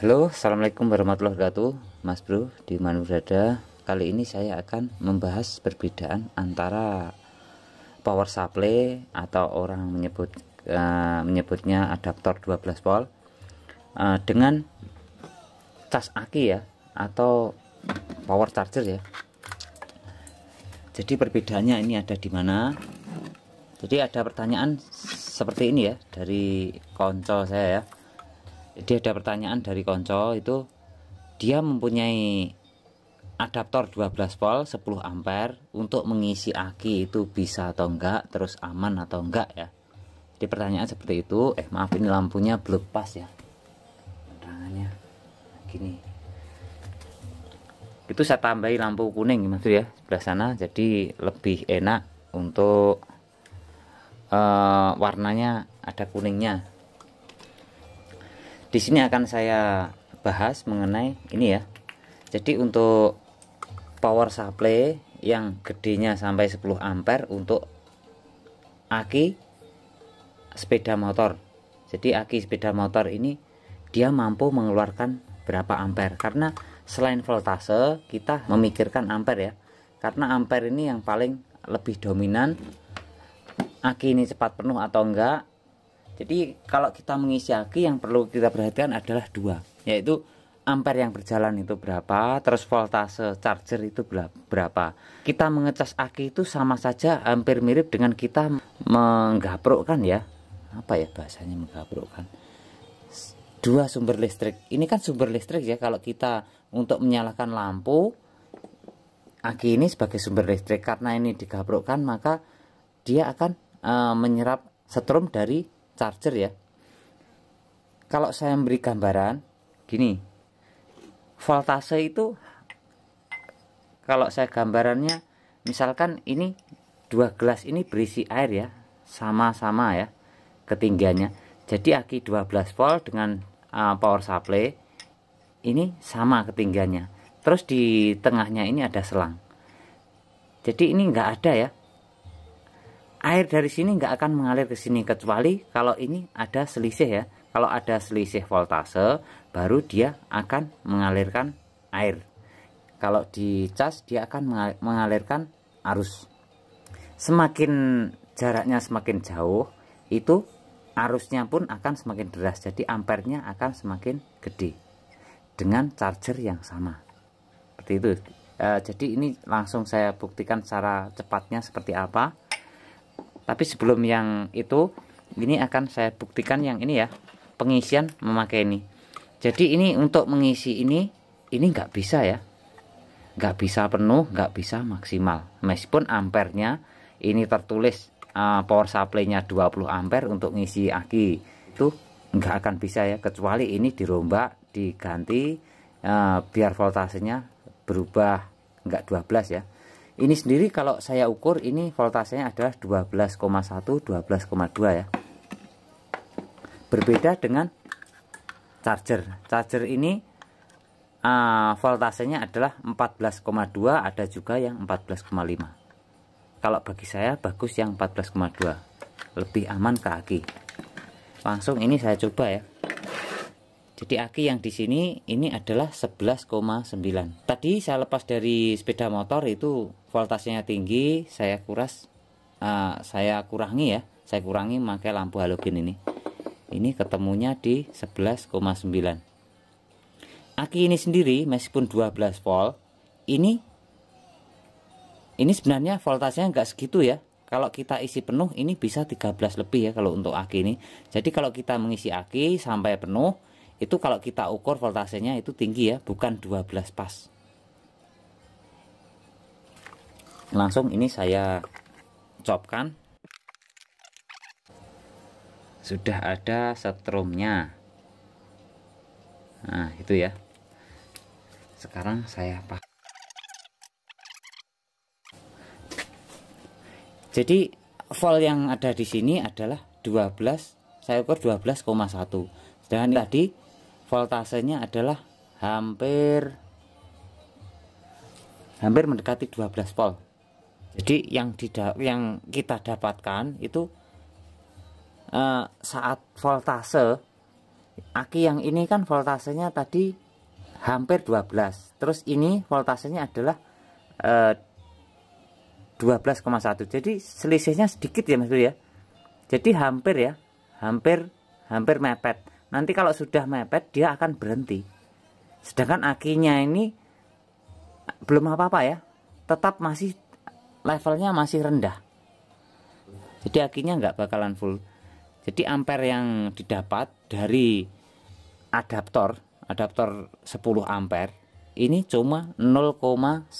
Halo, Assalamualaikum warahmatullahi wabarakatuh Mas Bro, di mana berada Kali ini saya akan membahas perbedaan antara power supply atau orang menyebut uh, menyebutnya adaptor 12 volt uh, dengan cas aki ya atau power charger ya jadi perbedaannya ini ada di mana jadi ada pertanyaan seperti ini ya dari konco saya ya jadi ada pertanyaan dari konco itu dia mempunyai adaptor 12 volt 10 ampere untuk mengisi aki itu bisa atau enggak terus aman atau enggak ya jadi pertanyaan seperti itu eh maaf ini lampunya belum pas ya penerangannya gini itu saya tambahi lampu kuning gitu ya sebelah sana jadi lebih enak untuk uh, warnanya ada kuningnya di sini akan saya bahas mengenai ini ya jadi untuk power supply yang gedenya sampai 10 ampere untuk aki sepeda motor jadi aki sepeda motor ini dia mampu mengeluarkan berapa ampere karena selain voltase kita memikirkan ampere ya karena ampere ini yang paling lebih dominan aki ini cepat penuh atau enggak jadi kalau kita mengisi aki yang perlu kita perhatikan adalah dua, yaitu ampere yang berjalan itu berapa, terus voltase charger itu berapa. Kita mengecas aki itu sama saja hampir mirip dengan kita menggaprokkan ya. Apa ya bahasanya menggaprokkan? Dua sumber listrik. Ini kan sumber listrik ya kalau kita untuk menyalakan lampu aki ini sebagai sumber listrik karena ini digabrokkan maka dia akan e, menyerap setrum dari charger ya kalau saya memberi gambaran gini voltase itu kalau saya gambarannya misalkan ini dua gelas ini berisi air ya sama-sama ya ketinggiannya jadi aki 12 volt dengan uh, power supply ini sama ketinggiannya terus di tengahnya ini ada selang jadi ini enggak ada ya air dari sini nggak akan mengalir ke sini kecuali kalau ini ada selisih ya kalau ada selisih voltase baru dia akan mengalirkan air kalau di cas dia akan mengalirkan arus semakin jaraknya semakin jauh itu arusnya pun akan semakin deras jadi ampernya akan semakin gede dengan charger yang sama seperti itu e, jadi ini langsung saya buktikan cara cepatnya seperti apa tapi sebelum yang itu ini akan saya buktikan yang ini ya pengisian memakai ini jadi ini untuk mengisi ini ini nggak bisa ya nggak bisa penuh nggak bisa maksimal meskipun ampernya ini tertulis uh, power supply-nya 20 ampere untuk ngisi aki itu nggak akan bisa ya kecuali ini dirombak diganti uh, biar voltasenya berubah nggak 12 ya ini sendiri kalau saya ukur ini voltasenya adalah 12,1 12,2 ya berbeda dengan charger charger ini uh, voltasenya adalah 14,2 ada juga yang 14,5 kalau bagi saya bagus yang 14,2 lebih aman ke aki langsung ini saya coba ya jadi aki yang di sini ini adalah 11,9 tadi saya lepas dari sepeda motor itu voltasenya tinggi saya kuras uh, saya kurangi ya saya kurangi pakai lampu halogen ini ini ketemunya di 11,9 aki ini sendiri meskipun 12 volt ini ini sebenarnya voltasenya nggak segitu ya kalau kita isi penuh ini bisa 13 lebih ya kalau untuk aki ini jadi kalau kita mengisi aki sampai penuh itu kalau kita ukur voltasenya itu tinggi ya bukan 12 pas langsung ini saya copkan sudah ada setrumnya nah itu ya sekarang saya pakai jadi volt yang ada di sini adalah 12 saya ukur 12,1 sedangkan tadi voltasenya adalah hampir hampir mendekati 12 volt. Jadi yang yang kita dapatkan itu eh, saat voltase aki yang ini kan voltasenya tadi hampir 12. Terus ini voltasenya adalah eh, 12,1. Jadi selisihnya sedikit ya Mas Bro ya. Jadi hampir ya, hampir hampir mepet nanti kalau sudah mepet dia akan berhenti sedangkan akinya ini belum apa-apa ya tetap masih levelnya masih rendah jadi akinya nggak bakalan full jadi ampere yang didapat dari adaptor adaptor 10 ampere ini cuma 0,1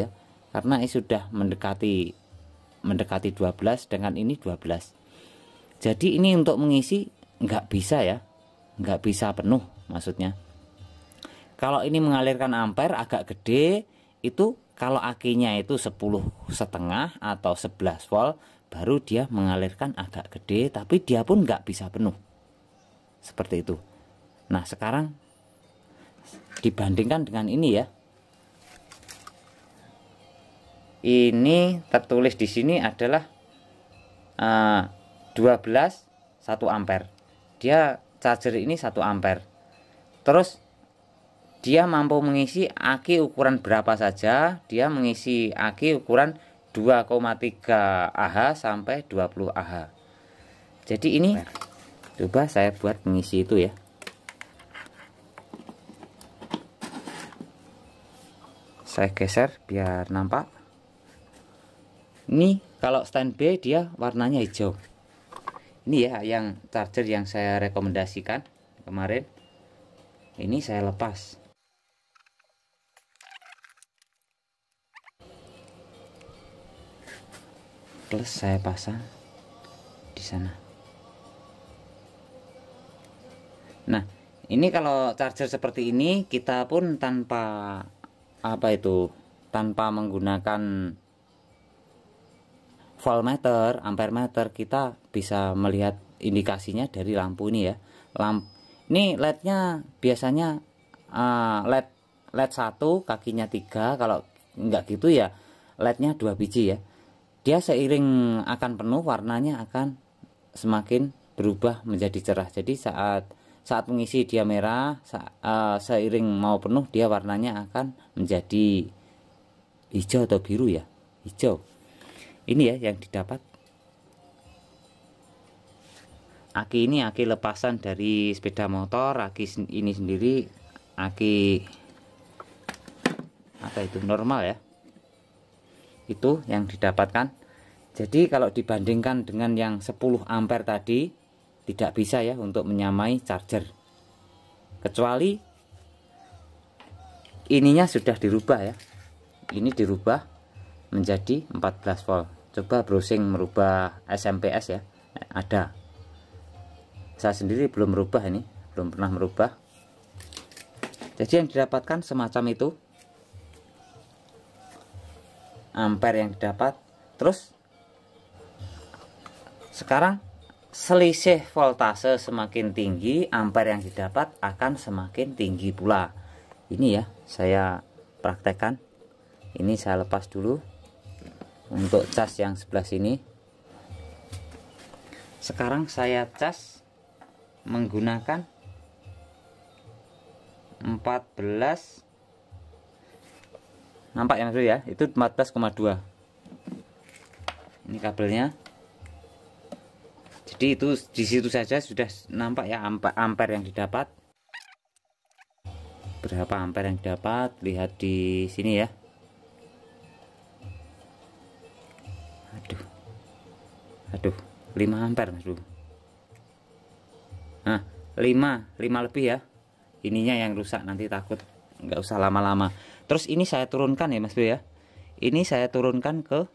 ya karena ini sudah mendekati mendekati 12 dengan ini 12 jadi ini untuk mengisi nggak bisa ya nggak bisa penuh maksudnya kalau ini mengalirkan ampere agak gede itu kalau akinya itu 10 setengah atau 11 volt baru dia mengalirkan agak gede tapi dia pun nggak bisa penuh seperti itu nah sekarang dibandingkan dengan ini ya ini tertulis di sini adalah uh, 12 1 ampere dia charger ini 1 ampere terus dia mampu mengisi aki ukuran berapa saja dia mengisi aki ukuran 2,3 AH sampai 20 AH jadi ini coba saya buat mengisi itu ya saya geser biar nampak ini kalau stand B dia warnanya hijau ini ya yang charger yang saya rekomendasikan kemarin ini saya lepas plus saya pasang di sana nah ini kalau charger seperti ini kita pun tanpa apa itu tanpa menggunakan voltmeter, ampere meter kita bisa melihat indikasinya dari lampu ini ya. Lamp ini LED-nya biasanya uh, LED LED 1 kakinya 3 kalau enggak gitu ya LED-nya 2 biji ya. Dia seiring akan penuh warnanya akan semakin berubah menjadi cerah. Jadi saat saat mengisi dia merah, sa, uh, seiring mau penuh dia warnanya akan menjadi hijau atau biru ya. Hijau ini ya yang didapat aki ini aki lepasan dari sepeda motor aki ini sendiri aki apa itu normal ya itu yang didapatkan jadi kalau dibandingkan dengan yang 10 ampere tadi tidak bisa ya untuk menyamai charger kecuali ininya sudah dirubah ya ini dirubah menjadi 14 volt coba browsing merubah SMPS ya ada saya sendiri belum merubah ini belum pernah merubah jadi yang didapatkan semacam itu ampere yang didapat terus sekarang selisih voltase semakin tinggi ampere yang didapat akan semakin tinggi pula ini ya saya praktekkan ini saya lepas dulu untuk cas yang sebelah sini sekarang saya cas menggunakan 14 nampak yang maksudnya ya itu 14,2 ini kabelnya jadi itu di situ saja sudah nampak ya ampere, ampere yang didapat berapa ampere yang didapat lihat di sini ya 5 ampere mas bro nah 5 5 lebih ya ininya yang rusak nanti takut nggak usah lama-lama terus ini saya turunkan ya mas bro ya ini saya turunkan ke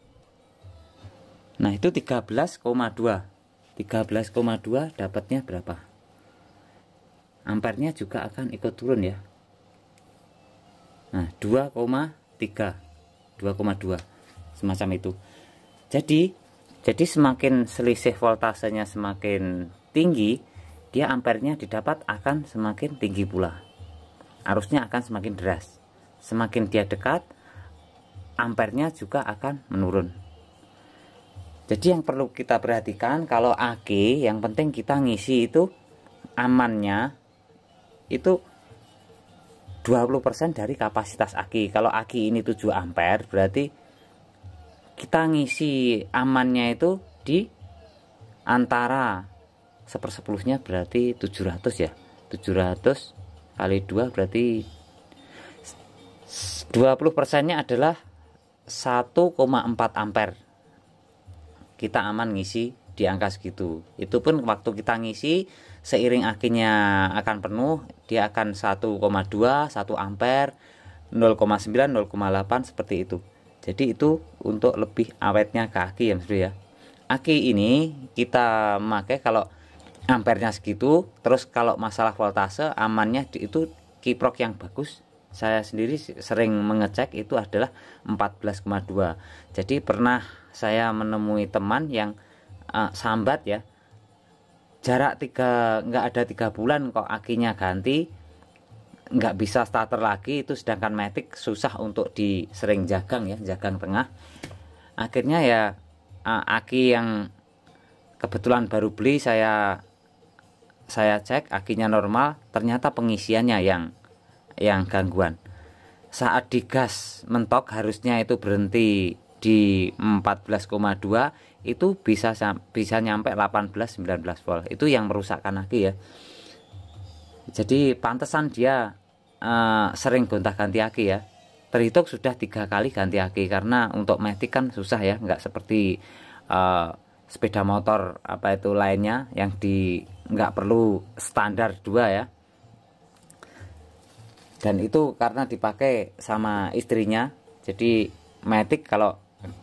nah itu 13,2 13,2 dapatnya berapa ampernya juga akan ikut turun ya nah 2,3 2,2 semacam itu jadi jadi semakin selisih voltasenya semakin tinggi, dia ampernya didapat akan semakin tinggi pula. Arusnya akan semakin deras. Semakin dia dekat, ampernya juga akan menurun. Jadi yang perlu kita perhatikan kalau AG yang penting kita ngisi itu amannya itu 20% dari kapasitas aki. Kalau aki ini 7 ampere berarti kita ngisi amannya itu di antara sepersepuluhnya berarti 700 ya 700 kali 2 berarti 20 persennya adalah 1,4 ampere kita aman ngisi di angka segitu itu pun waktu kita ngisi seiring akhirnya akan penuh dia akan 1,2 1 ampere 0,9 0,8 seperti itu jadi itu untuk lebih awetnya kaki ya mas Bro ya aki ini kita pakai kalau ampernya segitu terus kalau masalah voltase amannya itu kiprok yang bagus saya sendiri sering mengecek itu adalah 14,2 jadi pernah saya menemui teman yang uh, sambat ya jarak tiga nggak ada tiga bulan kok akinya ganti nggak bisa starter lagi itu sedangkan matic susah untuk di sering jagang ya jagang tengah akhirnya ya eh, aki yang kebetulan baru beli saya saya cek akinya normal ternyata pengisiannya yang yang gangguan saat digas mentok harusnya itu berhenti di 14,2 itu bisa bisa nyampe 18 19 volt itu yang merusakkan aki ya jadi pantesan dia uh, sering gonta-ganti aki ya terhitung sudah tiga kali ganti aki karena untuk metik kan susah ya nggak seperti uh, sepeda motor apa itu lainnya yang di nggak perlu standar dua ya dan itu karena dipakai sama istrinya jadi metik kalau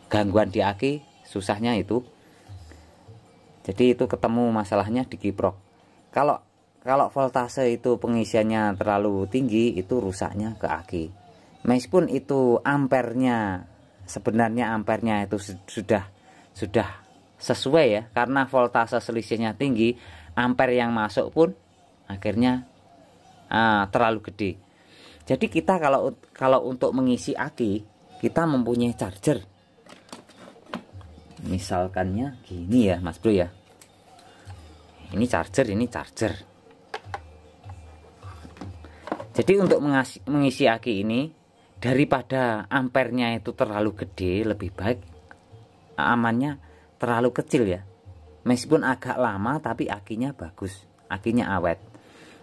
gangguan di aki susahnya itu jadi itu ketemu masalahnya di kiprok kalau kalau voltase itu pengisiannya terlalu tinggi itu rusaknya ke aki meskipun itu ampernya sebenarnya ampernya itu sudah sudah sesuai ya karena voltase selisihnya tinggi amper yang masuk pun akhirnya uh, terlalu gede jadi kita kalau kalau untuk mengisi aki kita mempunyai charger misalkannya gini ya mas bro ya ini charger ini charger jadi untuk mengisi, mengisi aki ini daripada ampernya itu terlalu gede lebih baik amannya terlalu kecil ya. Meskipun agak lama tapi akinya bagus, akinya awet.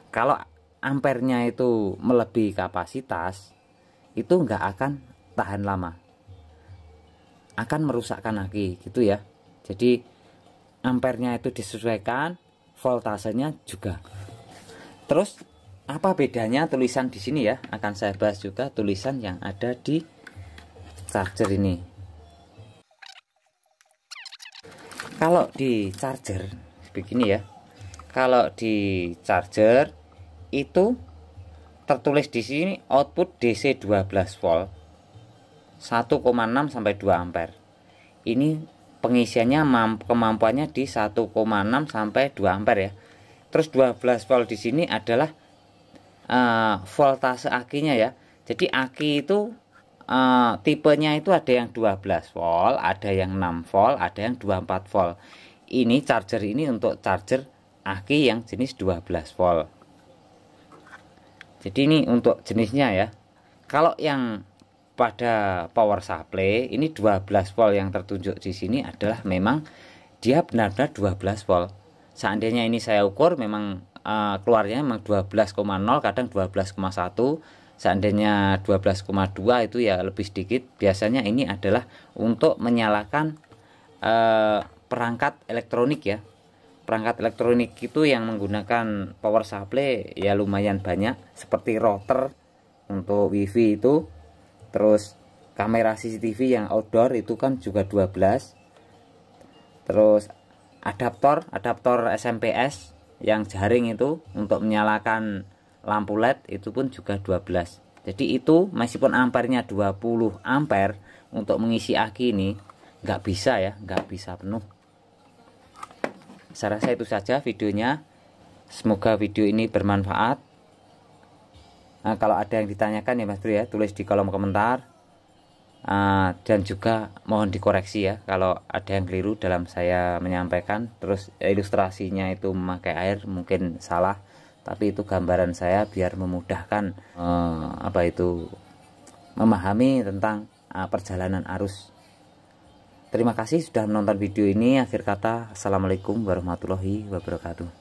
Kalau ampernya itu melebihi kapasitas itu nggak akan tahan lama akan merusakkan aki gitu ya jadi ampernya itu disesuaikan voltasenya juga terus apa bedanya tulisan di sini ya akan saya bahas juga tulisan yang ada di charger ini kalau di charger begini ya kalau di charger itu tertulis di sini output DC 12 volt 1,6 sampai 2 ampere ini pengisiannya kemampuannya di 1,6 sampai 2 ampere ya terus 12 volt di sini adalah uh, voltase akinya ya jadi aki itu uh, tipenya itu ada yang 12 volt ada yang 6 volt ada yang 24 volt ini charger ini untuk charger aki yang jenis 12 volt jadi ini untuk jenisnya ya kalau yang pada power supply ini 12 volt yang tertunjuk di sini adalah memang dia benar-benar 12 volt seandainya ini saya ukur memang Eh, keluarnya memang 12,0 kadang 12,1 seandainya 12,2 itu ya lebih sedikit biasanya ini adalah untuk menyalakan eh, perangkat elektronik ya perangkat elektronik itu yang menggunakan power supply ya lumayan banyak seperti router untuk wifi itu terus kamera CCTV yang outdoor itu kan juga 12 terus adaptor adaptor SMPS yang jaring itu untuk menyalakan lampu LED itu pun juga 12 jadi itu meskipun ampernya 20 ampere untuk mengisi aki ini nggak bisa ya nggak bisa penuh saya rasa itu saja videonya semoga video ini bermanfaat nah, kalau ada yang ditanyakan ya mas Bro ya tulis di kolom komentar Ah, dan juga mohon dikoreksi ya kalau ada yang keliru dalam saya menyampaikan terus ilustrasinya itu memakai air mungkin salah tapi itu gambaran saya biar memudahkan uh, apa itu memahami tentang uh, perjalanan arus terima kasih sudah menonton video ini akhir kata assalamualaikum warahmatullahi wabarakatuh